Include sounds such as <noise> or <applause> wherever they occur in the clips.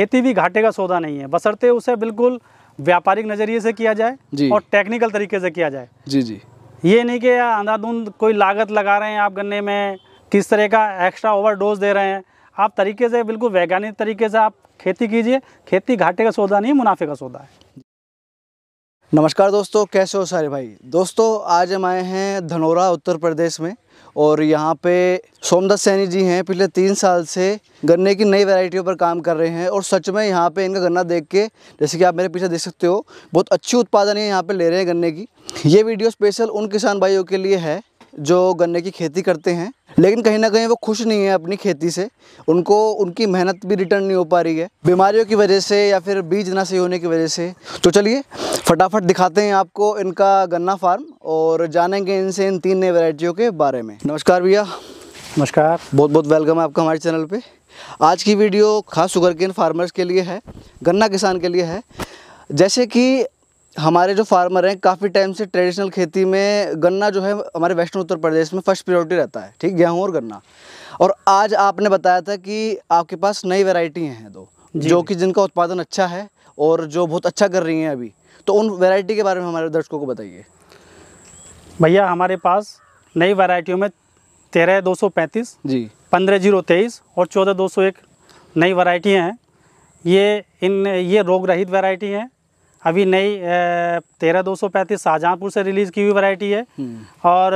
खेती भी घाटे का सौदा नहीं है बसरते उसे बिल्कुल व्यापारिक नज़रिए से किया जाए और टेक्निकल तरीके से किया जाए जी जी ये नहीं कि अंधाधुंध कोई लागत लगा रहे हैं आप गन्ने में किस तरह का एक्स्ट्रा ओवर डोज दे रहे हैं आप तरीके से बिल्कुल वैज्ञानिक तरीके से आप खेती कीजिए खेती घाटे का सौदा नहीं मुनाफे का सौदा है नमस्कार दोस्तों कैसे हो सारे भाई दोस्तों आज हम आए हैं धनौरा उत्तर प्रदेश में और यहाँ पे सोमदत्त सैनी जी हैं पिछले तीन साल से गन्ने की नई वैरायटियों पर काम कर रहे हैं और सच में यहाँ पे इनका गन्ना देख के जैसे कि आप मेरे पीछे देख सकते हो बहुत अच्छी उत्पादन है यहाँ पे ले रहे हैं गन्ने की ये वीडियो स्पेशल उन किसान भाइयों के लिए है जो गन्ने की खेती करते हैं लेकिन कहीं ना कहीं वो खुश नहीं है अपनी खेती से उनको उनकी मेहनत भी रिटर्न नहीं हो पा रही है बीमारियों की वजह से या फिर बीज ना सही होने की वजह से तो चलिए फटाफट दिखाते हैं आपको इनका गन्ना फार्म और जानेंगे इनसे इन तीन नए वेराइटियों के बारे में नमस्कार भैया नमस्कार बहुत बहुत वेलकम है आपका हमारे चैनल पर आज की वीडियो खास शुगर केन फार्मर्स के लिए है गन्ना किसान के लिए है जैसे कि हमारे जो फार्मर हैं काफ़ी टाइम से ट्रेडिशनल खेती में गन्ना जो है हमारे वेस्टर्न उत्तर प्रदेश में फर्स्ट प्रियोरिटी रहता है ठीक गेहूँ और गन्ना और आज आपने बताया था कि आपके पास नई वेराइटी हैं दो जो कि जिनका उत्पादन अच्छा है और जो बहुत अच्छा कर रही हैं अभी तो उन वेराइटी के बारे में हमारे दर्शकों को बताइए भैया हमारे पास नई वेराइटियों में तेरह दो सौ पैंतीस जी पंद्रह जीरो तेईस और चौदह दो सौ एक नई वैरायटियाँ हैं ये इन ये रोग रहित वैरायटी हैं अभी नई तेरह दो सौ पैंतीस शाहजहाँपुर से रिलीज़ की हुई वैरायटी है हम्म। और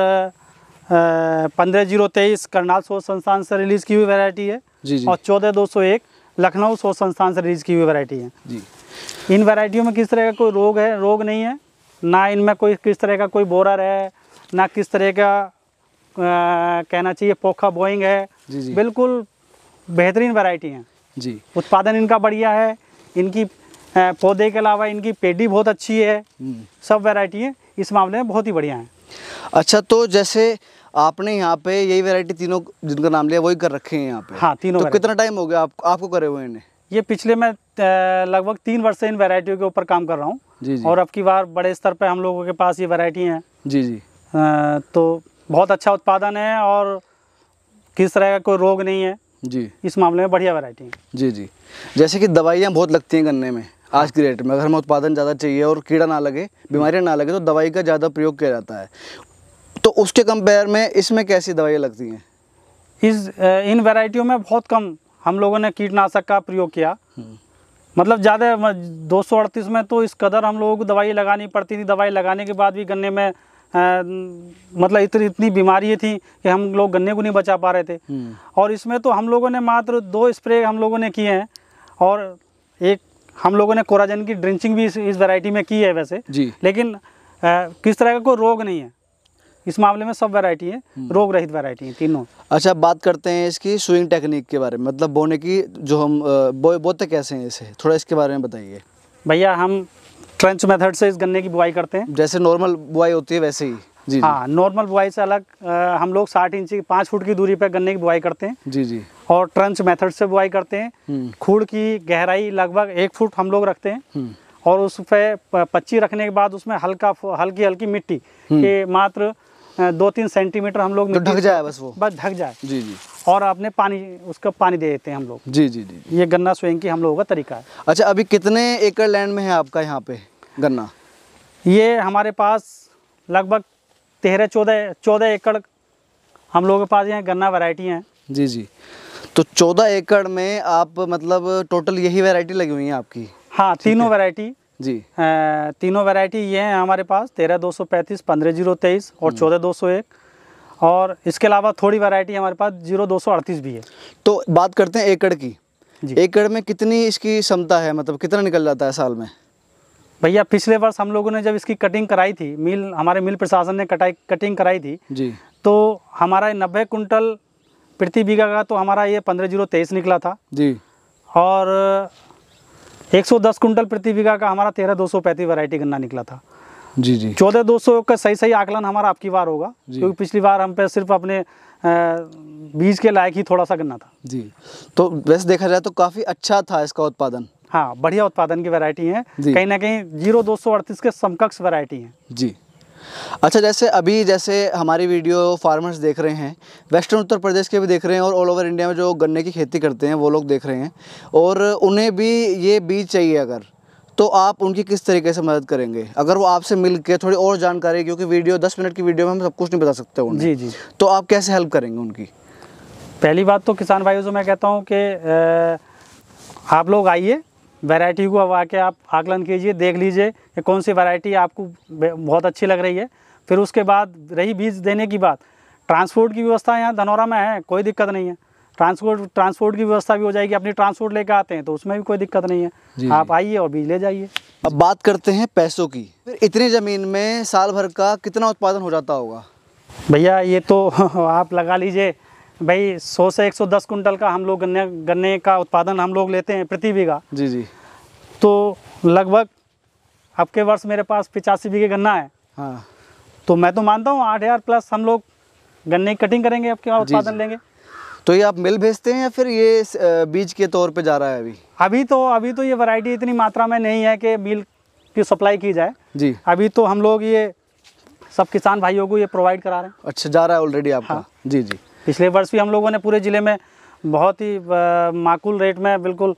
पंद्रह जीरो तेईस करनाल शोध संस्थान से रिलीज़ की हुई वैरायटी है जी जी। और चौदह दो सौ एक लखनऊ शोध संस्थान से रिलीज़ की हुई वैरायटी है जी। इन वैरायटियों में किस तरह का कोई रोग है रोग नहीं है ना इनमें कोई किस तरह का कोई बोरर है ना किस तरह का आ, कहना चाहिए पोखा बोइंग है जी जी। बिल्कुल बेहतरीन वैरायटी है जी उत्पादन इनका बढ़िया है इनकी पौधे के अलावा इनकी पेडी बहुत अच्छी है हम्म। सब वेराइटी है इस मामले में बहुत ही बढ़िया है अच्छा तो जैसे आपने यहाँ पे यही वेरायटी तीनों जिनका नाम लिया वही कर रखे हैं यहाँ पे हाँ तीनों तो कितना टाइम हो गया आप, आपको करे हुए इन्हें ये पिछले मैं लगभग तीन वर्ष से इन वेरायटियों के ऊपर काम कर रहा हूँ जी और अब की बार बड़े स्तर पर हम लोगों के पास ये वैरायटी हैं जी जी तो बहुत अच्छा उत्पादन है और किस तरह का कोई रोग नहीं है जी इस मामले में बढ़िया वेरायटी है जी जी जैसे कि दवाइयाँ बहुत लगती हैं गन्ने में आज की डेट में अगर हमें उत्पादन ज़्यादा चाहिए और कीड़ा ना लगे बीमारियाँ ना लगे तो दवाई का ज़्यादा प्रयोग किया जाता है तो उसके कंपेयर में इसमें कैसी दवाइयाँ लगती हैं इस इन वेराइटियों में बहुत कम हम लोगों ने कीटनाशक का प्रयोग किया हम्म। मतलब ज़्यादा दो में तो इस कदर हम लोगों को दवाई लगानी पड़ती थी दवाई लगाने के बाद भी गन्ने में आ, मतलब इतनी इतनी बीमारियाँ थी कि हम लोग गन्ने को नहीं बचा पा रहे थे हम्म। और इसमें तो हम लोगों ने मात्र दो स्प्रे हम लोगों ने किए हैं और एक हम लोगों ने कोराजन की ड्रिंचिंग भी इस इस वैरायटी में की है वैसे जी लेकिन आ, किस तरह का कोई रोग नहीं है इस मामले में सब वैरायटी है रोग रहित वैरायटी है तीनों अच्छा बात करते हैं इसकी स्विंग टेक्निक के बारे में मतलब बोने की जो हम बो, बोते कैसे हैं इसे थोड़ा इसके बारे में बताइए भैया हम ट्रेंच मेथड से इस गन्ने की बुआई करते हैं जैसे नॉर्मल बुआई होती है वैसे ही जी हाँ नॉर्मल बुआई से अलग हम लोग साठ इंच पाँच फुट की दूरी पर गन्ने की बुआई करते हैं जी जी और ट्रंच मेथड से बुआई करते हैं हम्म। खूड़ की गहराई लगभग एक फुट हम लोग रखते हैं हम्म। और उस पे पच्ची रखने के बाद उसमें हल्का हल्की हल्की मिट्टी हम्म। के मात्र दो तीन सेंटीमीटर हम लोग तो जाए बस वो बस ढक जाए जी जी और आपने पानी उसका पानी दे देते हैं हम लोग जी जी जी ये गन्ना स्वयं की हम लोगों का तरीका है अच्छा अभी कितने एकड़ लैंड में है आपका यहाँ पे गन्ना ये हमारे पास लगभग तेरह चौदह चौदह एकड़ हम लोगों के पास यहाँ गन्ना वैरायटी हैं जी जी तो चौदह एकड़ में आप मतलब टोटल यही वेरायटी लगी हुई है आपकी हाँ तीनों वेरायटी जी आ, तीनों वेरायटी ये हैं हमारे पास तेरह दो सौ पैंतीस पंद्रह जीरो तेईस और हम्म। चौदह दो सौ एक और इसके अलावा थोड़ी वेरायटी हमारे पास जीरो दो सौ अड़तीस भी है तो बात करते हैं एकड़ की जी एकड़ में कितनी इसकी क्षमता है मतलब कितना निकल जाता है साल में भैया पिछले वर्ष हम लोगों ने जब इसकी कटिंग कराई थी मिल हमारे मिल प्रशासन ने कटाई कटिंग कराई थी जी तो हमारा नब्बे कुंटल प्रति बीघा का तो हमारा ये पंद्रह जीरो तेईस निकला था जी और एक सौ दस कुंटल प्रति बीघा का हमारा तेरह दो सौ पैंतीस वरायटी गन्ना निकला था जी जी चौदह दो सौ का सही सही आकलन हमारा आपकी बार होगा क्योंकि पिछली बार हम पे सिर्फ अपने बीज के लायक ही थोड़ा सा गन्ना था जी तो वैसे देखा जाए तो काफ़ी अच्छा था इसका उत्पादन हाँ बढ़िया उत्पादन की वैरायटी है कहीं ना कहीं जीरो दो सौ अड़तीस के समकक्ष वैरायटी है जी अच्छा जैसे अभी जैसे हमारी वीडियो फार्मर्स देख रहे हैं वेस्टर्न उत्तर प्रदेश के भी देख रहे हैं और ऑल ओवर इंडिया में जो गन्ने की खेती करते हैं वो लोग देख रहे हैं और उन्हें भी ये बीज चाहिए अगर तो आप उनकी किस तरीके से मदद करेंगे अगर वो आपसे मिल के थोड़ी और जानकारी क्योंकि वीडियो दस मिनट की वीडियो में हम सब कुछ नहीं बता सकते उन्हें जी जी तो आप कैसे हेल्प करेंगे उनकी पहली बात तो किसान भाइयों से मैं कहता हूँ कि आप लोग आइए वैरायटी को अब आके आप आकलन कीजिए देख लीजिए कि कौन सी वैरायटी आपको बहुत अच्छी लग रही है फिर उसके बाद रही बीज देने की बात ट्रांसपोर्ट की व्यवस्था यहाँ धनौरा में है कोई दिक्कत नहीं है ट्रांसपोर्ट ट्रांसपोर्ट की व्यवस्था भी हो जाएगी अपनी ट्रांसपोर्ट लेकर आते हैं तो उसमें भी कोई दिक्कत नहीं है आप आइए और बीज ले जाइए अब बात करते हैं पैसों की फिर इतनी ज़मीन में साल भर का कितना उत्पादन हो जाता होगा भैया ये तो <laughs> आप लगा लीजिए भाई 100 से 110 कुंटल का हम लोग गन्ने गन्ने का उत्पादन हम लोग लेते हैं प्रति बीघा जी जी तो लगभग आपके वर्ष मेरे पास पिचासी बीघे गन्ना है हाँ तो मैं तो मानता हूँ आठ हज़ार प्लस हम लोग गन्ने की कटिंग करेंगे आपके यहाँ उत्पादन जी। लेंगे तो ये आप मिल भेजते हैं या फिर ये बीज के तौर पे जा रहा है अभी अभी तो अभी तो ये वैरायटी इतनी मात्रा में नहीं है कि मिल की सप्लाई की जाए जी अभी तो हम लोग ये सब किसान भाइयों को ये प्रोवाइड करा रहे हैं अच्छा जा रहा है ऑलरेडी आपका हाँ। जी जी पिछले वर्ष भी हम लोगों ने पूरे ज़िले में बहुत ही माकूल रेट में बिल्कुल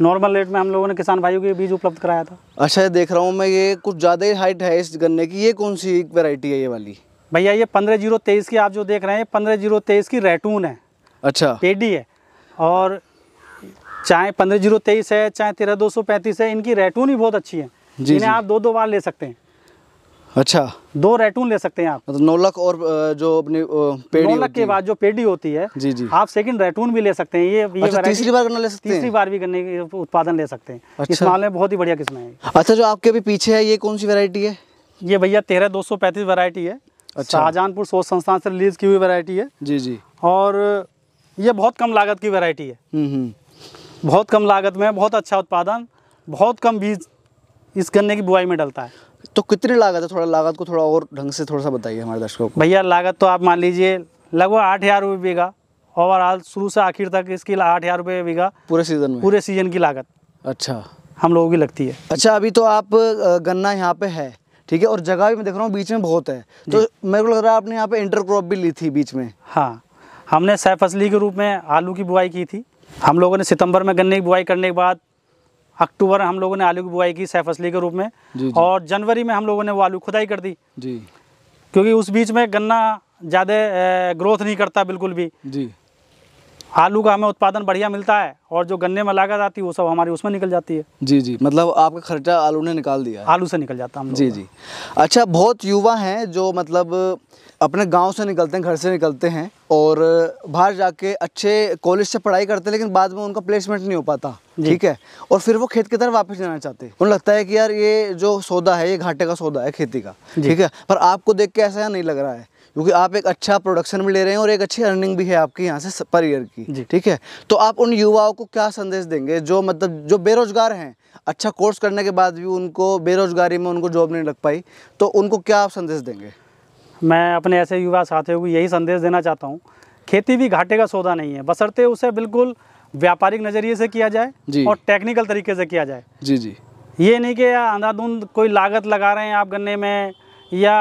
नॉर्मल रेट में हम लोगों ने किसान भाइयों के बीज उपलब्ध कराया था अच्छा देख रहा हूँ मैं ये कुछ ज़्यादा ही हाइट है इस गन्ने की ये कौन सी वेराइटी है ये वाली भैया ये पंद्रह जीरो तेईस की आप जो देख रहे हैं पंद्रह जीरो तेईस की रेटून है अच्छा पेडी है और चाहे पंद्रह जीरो तेईस है चाहे तेरह दो सौ पैंतीस है इनकी रेटून ही बहुत अच्छी है जिन्हें आप दो दो बार ले सकते हैं अच्छा दो रेटून ले सकते हैं आप मतलब नौलख और जो अपनी पेड़ी नौलख के बाद जो पेड़ी होती है जी जी आप सेकंड रेटून भी ले सकते हैं ये, ये अच्छा, तीसरी बार करना ले सकते तीसरी हैं? बार भी करने के उत्पादन ले सकते हैं अच्छा। इस मामले में बहुत ही बढ़िया किस्म है अच्छा जो आपके अभी पीछे है ये कौन सी वेरायटी है ये भैया तेरह दो सौ पैंतीस वेरायटी है अच्छा शाहजहानपुर सोच संस्थान से रिलीज की हुई वेरायटी है जी जी और ये बहुत कम लागत की वेरायटी है हम्म, हम्म। बहुत कम लागत में बहुत अच्छा उत्पादन बहुत कम बीज इस गन्ने की बुआई में डलता है तो कितनी लागत है थोड़ा लागत को थोड़ा और ढंग से थोड़ा सा बताइए हमारे दर्शकों को भैया लागत तो आप मान लीजिए लगभग आठ हज़ार रुपये बीघा ओवरऑल शुरू से आखिर तक इसकी आठ हज़ार रुपये बीघा पूरे सीज़न में पूरे सीज़न की लागत अच्छा हम लोगों की लगती है अच्छा अभी तो आप गन्ना यहाँ पे है ठीक है और जगह भी मैं देख रहा हूँ बीच में बहुत है तो मेरे को लग रहा है आपने यहाँ पे इंटर क्रॉप भी ली थी बीच में हाँ हमने सह फसली के रूप में आलू की बुआई की थी हम लोगों ने सितंबर में गन्ने की बुआई करने के बाद अक्टूबर में हम लोगों ने आलू की बुआई की सैफ फसली के रूप में जी, जी। और जनवरी में हम लोगों ने वो आलू खुदाई कर दी जी क्योंकि उस बीच में गन्ना ज़्यादा ग्रोथ नहीं करता बिल्कुल भी जी आलू का हमें उत्पादन बढ़िया मिलता है और जो गन्ने में लागत आती है वो सब हमारी उसमें निकल जाती है जी जी मतलब आपका खर्चा आलू ने निकाल दिया है आलू से निकल जाता है हम जी जी अच्छा बहुत युवा हैं जो मतलब अपने गांव से निकलते हैं घर से निकलते हैं और बाहर जाके अच्छे कॉलेज से पढ़ाई करते हैं लेकिन बाद में उनका प्लेसमेंट नहीं हो पाता ठीक है और फिर वो खेत की तरफ वापस जाना चाहते हैं उन्हें लगता है कि यार ये जो सौदा है ये घाटे का सौदा है खेती का ठीक है पर आपको देख के ऐसा नहीं लग रहा है क्योंकि आप एक अच्छा प्रोडक्शन भी ले रहे हैं और एक अच्छी अर्निंग भी है आपके यहाँ से पर ईयर की ठीक है तो आप उन युवाओं को क्या संदेश देंगे जो मतलब जो बेरोजगार हैं अच्छा कोर्स करने के बाद भी उनको बेरोजगारी में उनको जॉब नहीं लग पाई तो उनको क्या आप संदेश देंगे मैं अपने ऐसे युवा साथियों को यही संदेश देना चाहता हूँ खेती भी घाटे का सौदा नहीं है बसरते उसे बिल्कुल व्यापारिक नज़रिए से किया जाए और टेक्निकल तरीके से किया जाए जी जी ये नहीं कि अंधाधुंध कोई लागत लगा रहे हैं आप गन्ने में या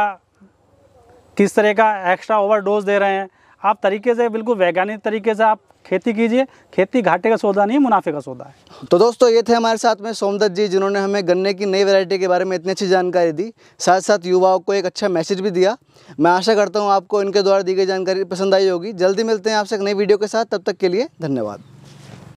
किस तरह का एक्स्ट्रा ओवरडोज दे रहे हैं आप तरीके से बिल्कुल वैज्ञानिक तरीके से आप खेती कीजिए खेती घाटे का सौदा नहीं मुनाफे का सौदा है तो दोस्तों ये थे हमारे साथ में सोमदत्त जी जिन्होंने हमें गन्ने की नई वैरायटी के बारे में इतनी अच्छी जानकारी दी साथ साथ युवाओं को एक अच्छा मैसेज भी दिया मैं आशा करता हूँ आपको इनके द्वारा दी गई जानकारी पसंद आई होगी जल्दी मिलते हैं आपसे एक नई वीडियो के साथ तब तक के लिए धन्यवाद